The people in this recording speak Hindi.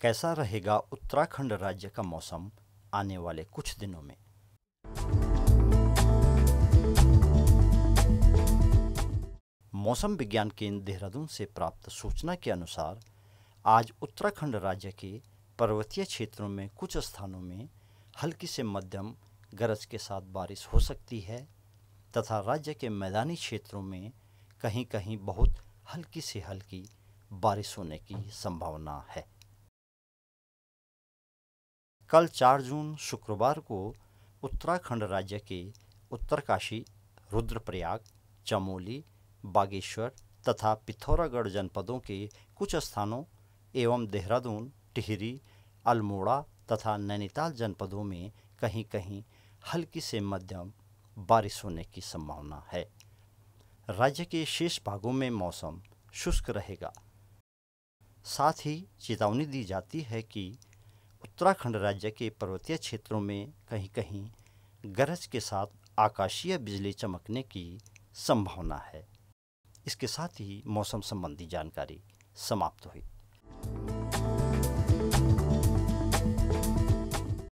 कैसा रहेगा उत्तराखंड राज्य का मौसम आने वाले कुछ दिनों में मौसम विज्ञान केंद्र देहरादून से प्राप्त सूचना के अनुसार आज उत्तराखंड राज्य के पर्वतीय क्षेत्रों में कुछ स्थानों में हल्की से मध्यम गरज के साथ बारिश हो सकती है तथा राज्य के मैदानी क्षेत्रों में कहीं कहीं बहुत हल्की से हल्की बारिश होने की संभावना है कल 4 जून शुक्रवार को उत्तराखंड राज्य के उत्तरकाशी रुद्रप्रयाग चमोली बागेश्वर तथा पिथौरागढ़ जनपदों के कुछ स्थानों एवं देहरादून टिहरी अल्मोड़ा तथा नैनीताल जनपदों में कहीं कहीं हल्की से मध्यम बारिश होने की संभावना है राज्य के शेष भागों में मौसम शुष्क रहेगा साथ ही चेतावनी दी जाती है कि उत्तराखंड राज्य के पर्वतीय क्षेत्रों में कहीं कहीं गरज के साथ आकाशीय बिजली चमकने की संभावना है इसके साथ ही मौसम संबंधी जानकारी समाप्त हुई